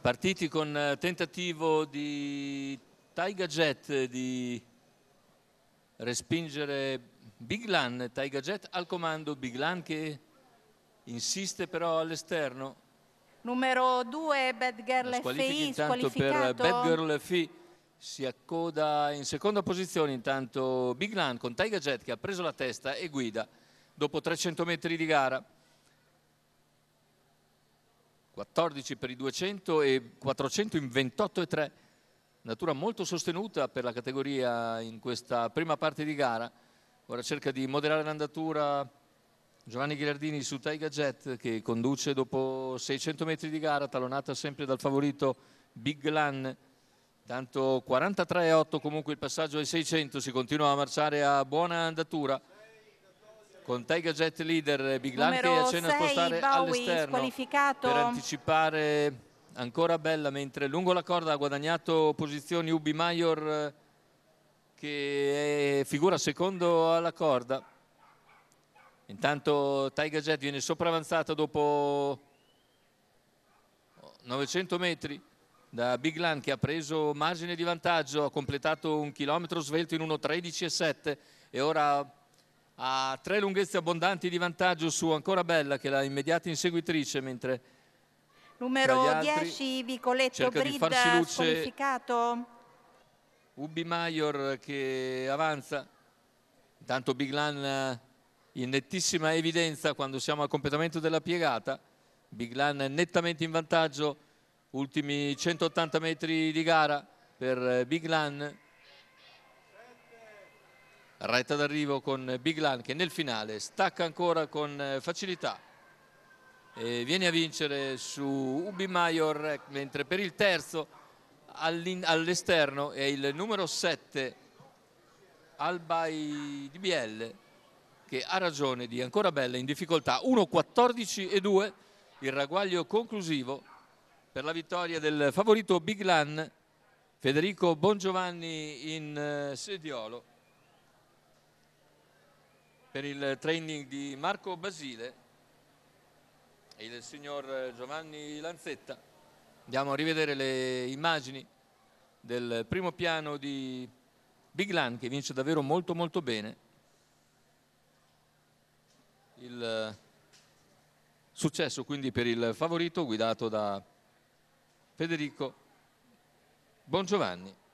Partiti con eh, tentativo di Taiga Jet di respingere Big Lan, Taiga Jet al comando, Big Lan che insiste però all'esterno. Numero 2 Bad Girl FI intanto per Bad Girl FI si accoda in seconda posizione intanto Big Lan con Taiga Jet che ha preso la testa e guida dopo 300 metri di gara. 14 per i 200 e 400 in 28,3. Natura molto sostenuta per la categoria in questa prima parte di gara. Ora cerca di moderare l'andatura Giovanni Ghilardini su Taiga Jet che conduce dopo 600 metri di gara, talonata sempre dal favorito Big Lan. Tanto 43,8 comunque il passaggio ai 600, si continua a marciare a buona andatura con Tiger Jet leader Big Lan che accenna a spostare all'esterno per anticipare ancora Bella mentre lungo la corda ha guadagnato posizioni Ubi Maior che è, figura secondo alla corda intanto Tiger Jet viene sopravanzata dopo 900 metri da Big Lan che ha preso margine di vantaggio ha completato un chilometro svelto in 1.13.7 e ora ha tre lunghezze abbondanti di vantaggio su ancora Bella che è la immediata inseguitrice mentre numero 10 Vicoletto Brida squalificato Ubi Maior che avanza intanto Biglan in nettissima evidenza quando siamo al completamento della piegata Biglan nettamente in vantaggio ultimi 180 metri di gara per Biglan Retta d'arrivo con Biglan che nel finale stacca ancora con eh, facilità e viene a vincere su Ubi Maior eh, mentre per il terzo all'esterno all è il numero 7 Albai di Biel che ha ragione di ancora bella in difficoltà 1-14 e 2 il ragguaglio conclusivo per la vittoria del favorito Biglan Federico Bongiovanni in eh, sediolo per il training di Marco Basile e il signor Giovanni Lanzetta. Andiamo a rivedere le immagini del primo piano di Big Lan che vince davvero molto molto bene. Il eh, successo quindi per il favorito guidato da Federico Bongiovanni.